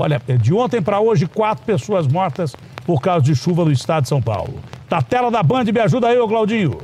Olha, de ontem para hoje, quatro pessoas mortas por causa de chuva no estado de São Paulo. Tá tela da Band, me ajuda aí, ô Claudinho.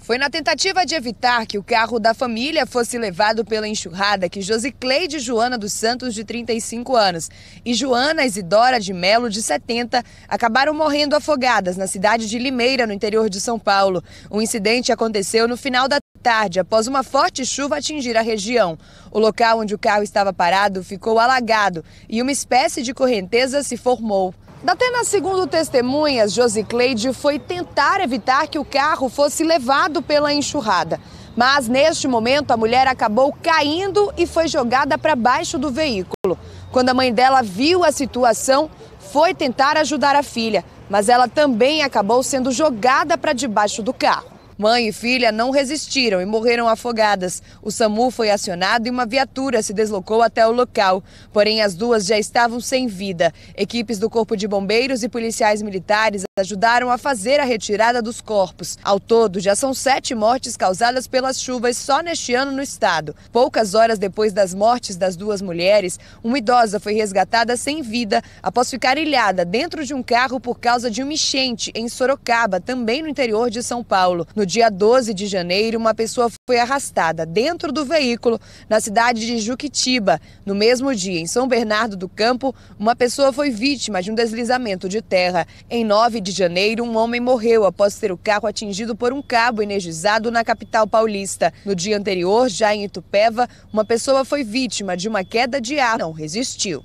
Foi na tentativa de evitar que o carro da família fosse levado pela enxurrada que Josicleide Joana dos Santos, de 35 anos, e Joana Isidora de Melo, de 70, acabaram morrendo afogadas na cidade de Limeira, no interior de São Paulo. O incidente aconteceu no final da tarde, após uma forte chuva atingir a região. O local onde o carro estava parado ficou alagado e uma espécie de correnteza se formou. Datena, segundo testemunhas, Josicleide foi tentar evitar que o carro fosse levado pela enxurrada. Mas neste momento a mulher acabou caindo e foi jogada para baixo do veículo. Quando a mãe dela viu a situação, foi tentar ajudar a filha, mas ela também acabou sendo jogada para debaixo do carro. Mãe e filha não resistiram e morreram afogadas. O SAMU foi acionado e uma viatura se deslocou até o local. Porém, as duas já estavam sem vida. Equipes do Corpo de Bombeiros e policiais militares ajudaram a fazer a retirada dos corpos. Ao todo, já são sete mortes causadas pelas chuvas só neste ano no estado. Poucas horas depois das mortes das duas mulheres, uma idosa foi resgatada sem vida após ficar ilhada dentro de um carro por causa de um enchente em Sorocaba, também no interior de São Paulo. No no dia 12 de janeiro, uma pessoa foi arrastada dentro do veículo na cidade de Juquitiba. No mesmo dia, em São Bernardo do Campo, uma pessoa foi vítima de um deslizamento de terra. Em 9 de janeiro, um homem morreu após ter o carro atingido por um cabo energizado na capital paulista. No dia anterior, já em Itupeva, uma pessoa foi vítima de uma queda de ar, não resistiu.